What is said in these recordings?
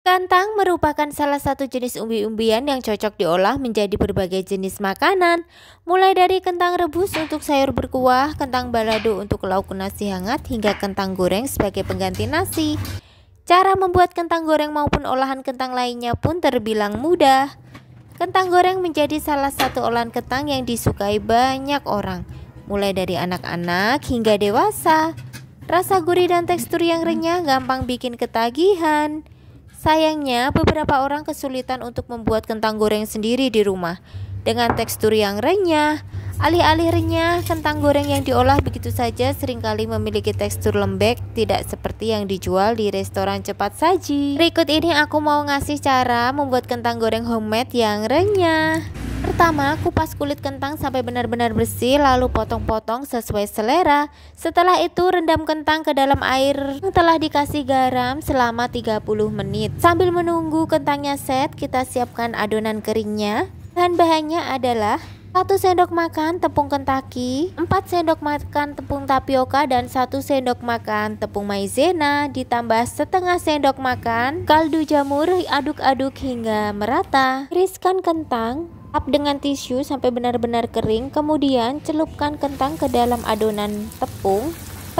Kantang merupakan salah satu jenis umbi-umbian yang cocok diolah menjadi berbagai jenis makanan, mulai dari kentang rebus untuk sayur berkuah, kentang balado untuk lauk nasi hangat, hingga kentang goreng sebagai pengganti nasi. Cara membuat kentang goreng maupun olahan kentang lainnya pun terbilang mudah. Kentang goreng menjadi salah satu olahan kentang yang disukai banyak orang, mulai dari anak-anak hingga dewasa. Rasa gurih dan tekstur yang renyah gampang bikin ketagihan. Sayangnya, beberapa orang kesulitan untuk membuat kentang goreng sendiri di rumah dengan tekstur yang renyah. Alih-alih renyah, kentang goreng yang diolah begitu saja seringkali memiliki tekstur lembek, tidak seperti yang dijual di restoran cepat saji. Berikut ini aku mau ngasih cara membuat kentang goreng homemade yang renyah. Pertama, kupas kulit kentang sampai benar-benar bersih, lalu potong-potong sesuai selera. Setelah itu, rendam kentang ke dalam air yang telah dikasih garam selama 30 menit. Sambil menunggu kentangnya set, kita siapkan adonan keringnya. Bahan-bahannya adalah 1 sendok makan tepung kentaki, 4 sendok makan tepung tapioka dan 1 sendok makan tepung maizena ditambah setengah sendok makan kaldu jamur aduk-aduk hingga merata. Iriskan kentang Lap dengan tisu sampai benar-benar kering, kemudian celupkan kentang ke dalam adonan tepung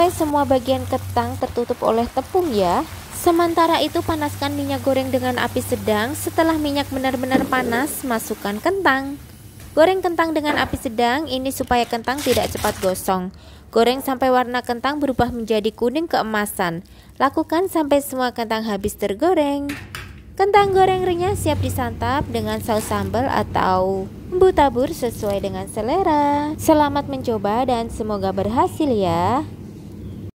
sampai semua bagian kentang tertutup oleh tepung ya. Sementara itu panaskan minyak goreng dengan api sedang. Setelah minyak benar-benar panas, masukkan kentang. Goreng kentang dengan api sedang ini supaya kentang tidak cepat gosong. Goreng sampai warna kentang berubah menjadi kuning keemasan. Lakukan sampai semua kentang habis tergoreng. Kentang goreng renyah siap disantap dengan saus sambal atau bumbu tabur sesuai dengan selera. Selamat mencoba dan semoga berhasil ya.